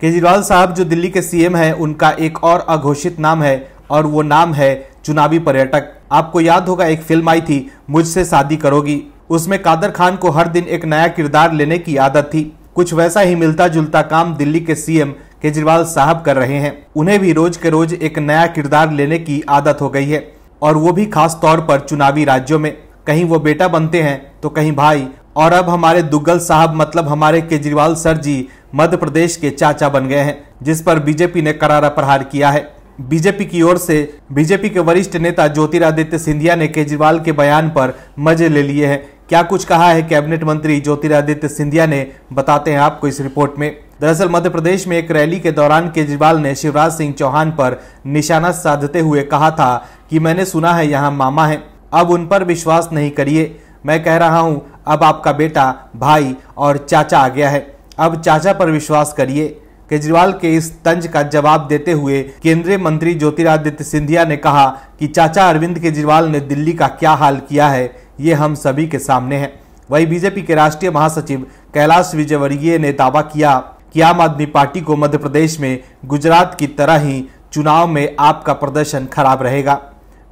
केजरीवाल साहब जो दिल्ली के सीएम हैं उनका एक और अघोषित नाम है और वो नाम है चुनावी पर्यटक आपको याद होगा एक फिल्म आई थी मुझसे शादी करोगी उसमें कादर खान को हर दिन एक नया किरदार लेने की आदत थी कुछ वैसा ही मिलता जुलता काम दिल्ली के सीएम केजरीवाल साहब कर रहे हैं उन्हें भी रोज के रोज एक नया किरदार लेने की आदत हो गई है और वो भी खास तौर पर चुनावी राज्यों में कहीं वो बेटा बनते हैं तो कहीं भाई और अब हमारे दुग्गल साहब मतलब हमारे केजरीवाल सर जी मध्य प्रदेश के चाचा बन गए हैं जिस पर बीजेपी ने करारा प्रहार किया है बीजेपी की ओर से बीजेपी के वरिष्ठ नेता ज्योतिरादित्य सिंधिया ने केजरीवाल के बयान पर मजे ले लिए हैं क्या कुछ कहा है कैबिनेट मंत्री ज्योतिरादित्य सिंधिया ने बताते हैं आपको इस रिपोर्ट में दरअसल मध्य प्रदेश में एक रैली के दौरान केजरीवाल ने शिवराज सिंह चौहान पर निशाना साधते हुए कहा था कि मैंने सुना है यहाँ मामा है अब उन पर विश्वास नहीं करिए मैं कह रहा हूँ अब आपका बेटा भाई और चाचा आ गया है अब चाचा पर विश्वास करिए केजरीवाल के इस तंज का जवाब देते हुए केंद्रीय मंत्री ज्योतिरादित्य सिंधिया ने कहा कि चाचा अरविंद केजरीवाल ने दिल्ली का क्या हाल किया है ये हम सभी के सामने है वही बीजेपी के राष्ट्रीय महासचिव कैलाश विजयवर्गीय ने दावा किया कि आम आदमी पार्टी को मध्य प्रदेश में गुजरात की तरह ही चुनाव में आपका प्रदर्शन खराब रहेगा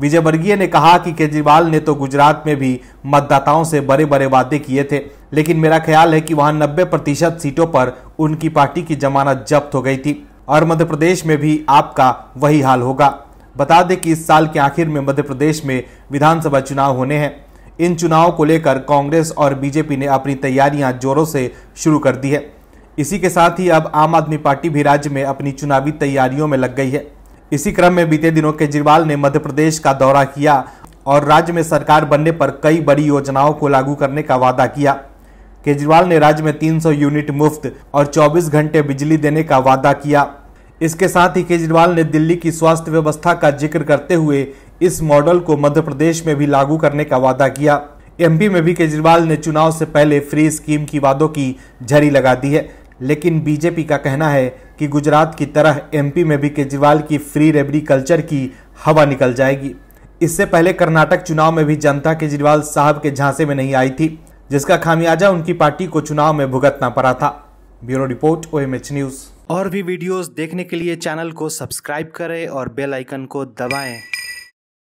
विजय वर्गीय ने कहा कि केजरीवाल ने तो गुजरात में भी मतदाताओं से बड़े बड़े वादे किए थे लेकिन मेरा ख्याल है कि वहां 90 प्रतिशत सीटों पर उनकी पार्टी की जमानत जब्त हो गई थी और मध्य प्रदेश में भी आपका वही हाल होगा बता दें कि इस साल के आखिर में मध्य प्रदेश में विधानसभा चुनाव होने हैं इन चुनाव को लेकर कांग्रेस और बीजेपी ने अपनी तैयारियां जोरों से शुरू कर दी है इसी के साथ ही अब आम आदमी पार्टी भी राज्य में अपनी चुनावी तैयारियों में लग गई है इसी क्रम में बीते दिनों केजरीवाल ने मध्य प्रदेश का दौरा किया और राज्य में सरकार बनने पर कई बड़ी योजनाओं को लागू करने का वादा किया केजरीवाल ने राज्य में 300 यूनिट मुफ्त और 24 घंटे बिजली देने का वादा किया इसके साथ ही केजरीवाल ने दिल्ली की स्वास्थ्य व्यवस्था का जिक्र करते हुए इस मॉडल को मध्य प्रदेश में भी लागू करने का वादा किया एमपी में भी केजरीवाल ने चुनाव से पहले फ्री स्कीम की वादों की झड़ी लगा दी है लेकिन बीजेपी का कहना है कि गुजरात की तरह एमपी में भी केजरीवाल की फ्री रेबरी कल्चर की हवा निकल जाएगी इससे पहले कर्नाटक चुनाव में भी जनता केजरीवाल साहब के झांसे में नहीं आई थी जिसका खामियाजा उनकी पार्टी को चुनाव में भुगतना पड़ा था ब्यूरो रिपोर्ट ओ न्यूज और भी वीडियोस देखने के लिए चैनल को सब्सक्राइब करें और बेल आइकन को दबाएं